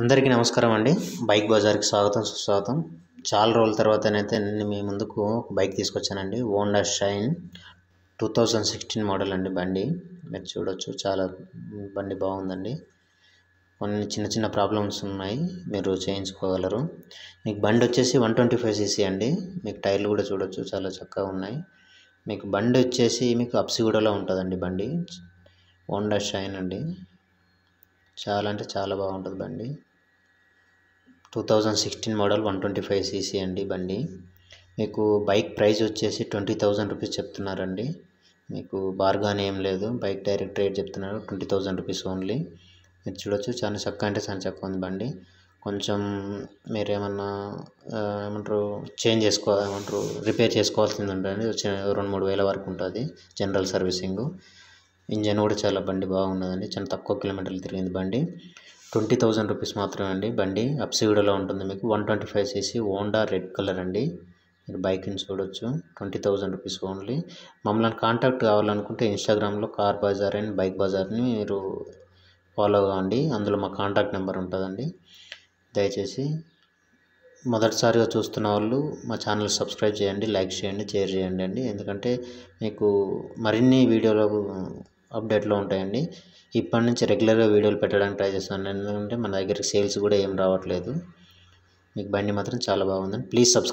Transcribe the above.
అందరికీ నమస్కారం అండి బైక్ బజార్కి స్వాగతం సుస్వాగతం చాలా రోజుల తర్వాత అయితే నేను మీ ముందుకు ఒక బైక్ తీసుకొచ్చానండి Honda Shine two thousand sixteen model అండి బండి మీరు చూడొచ్చు చాలా బండి బాగుందండి కొన్ని చిన్న చిన్న ప్రాబ్లమ్స్ ఉన్నాయి మీరు చేయించుకోగలరు మీకు బండి వచ్చేసి వన్ ట్వంటీ ఫైవ్ సీసీ అండి మీకు టైర్లు కూడా చూడొచ్చు చాలా చక్కగా ఉన్నాయి మీకు బండి వచ్చేసి మీకు అప్సిగూడలో ఉంటుందండి బండి హోండా షైన్ అండి చాలా అంటే చాలా బాగుంటుంది బండి two thousand sixteen model one twenty five CC అండి బండి మీకు బైక్ ప్రైస్ వచ్చేసి ట్వంటీ థౌజండ్ రూపీస్ చెప్తున్నారండి మీకు బార్గాన్ ఏం లేదు బైక్ డైరెక్ట్ రేట్ చెప్తున్నారు ట్వంటీ థౌజండ్ రూపీస్ ఓన్లీ మీరు చూడొచ్చు చాలా చక్క అంటే చాలా చక్క ఉంది బండి కొంచెం మీరు ఏమన్నా ఏమంటారు చేంజ్ చేసుకోవాలి ఏమంటారు రిపేర్ చేసుకోవాల్సింది ఉంటుంది వచ్చిన రెండు మూడు వేల వరకు ఉంటుంది జనరల్ సర్వీసింగు ఇంజన్ కూడా చాలా బండి బాగున్నదండి చాలా తక్కువ కిలోమీటర్లు తిరిగింది బండి ట్వంటీ థౌజండ్ రూపీస్ మాత్రమే అండి బండి అప్సిగూడలో ఉంటుంది మీకు one twenty five CC Honda red colour అండి మీరు బైక్ని చూడొచ్చు ట్వంటీ థౌజండ్ రూపీస్ ఓన్లీ మమ్మల్ని కాంటాక్ట్ కావాలనుకుంటే ఇన్స్టాగ్రామ్లో కార్ బజార్ అండ్ బైక్ బజార్ని మీరు ఫాలో కావండి అందులో మా కాంటాక్ట్ నెంబర్ ఉంటుందండి దయచేసి మొదటిసారిగా చూస్తున్న వాళ్ళు మా ఛానల్ సబ్స్క్రైబ్ చేయండి లైక్ చేయండి షేర్ చేయండి అండి ఎందుకంటే మీకు మరిన్ని వీడియోలకు అప్డేట్లో ఉంటాయండి ఇప్పటి నుంచి రెగ్యులర్గా వీడియోలు పెట్టడానికి ట్రై చేస్తాను ఎందుకంటే మన దగ్గర సేల్స్ కూడా ఏం రావట్లేదు మీకు బండి మాత్రం చాలా బాగుందండి ప్లీజ్ సబ్స్క్రైబ్